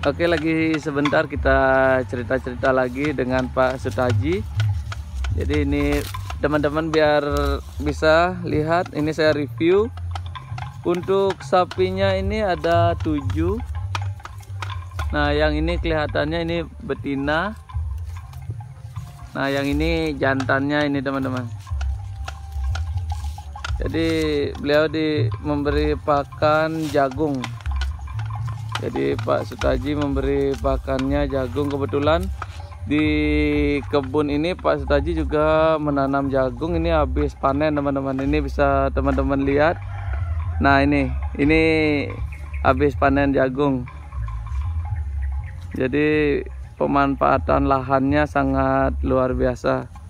Oke lagi sebentar kita cerita-cerita lagi dengan Pak Sutaji jadi ini teman-teman biar bisa lihat ini saya review untuk sapinya ini ada 7 nah yang ini kelihatannya ini betina nah yang ini jantannya ini teman-teman jadi beliau di memberi pakan jagung jadi Pak Sutaji memberi pakannya jagung kebetulan di kebun ini Pak Sutaji juga menanam jagung ini habis panen teman-teman ini bisa teman-teman lihat nah ini ini habis panen jagung jadi pemanfaatan lahannya sangat luar biasa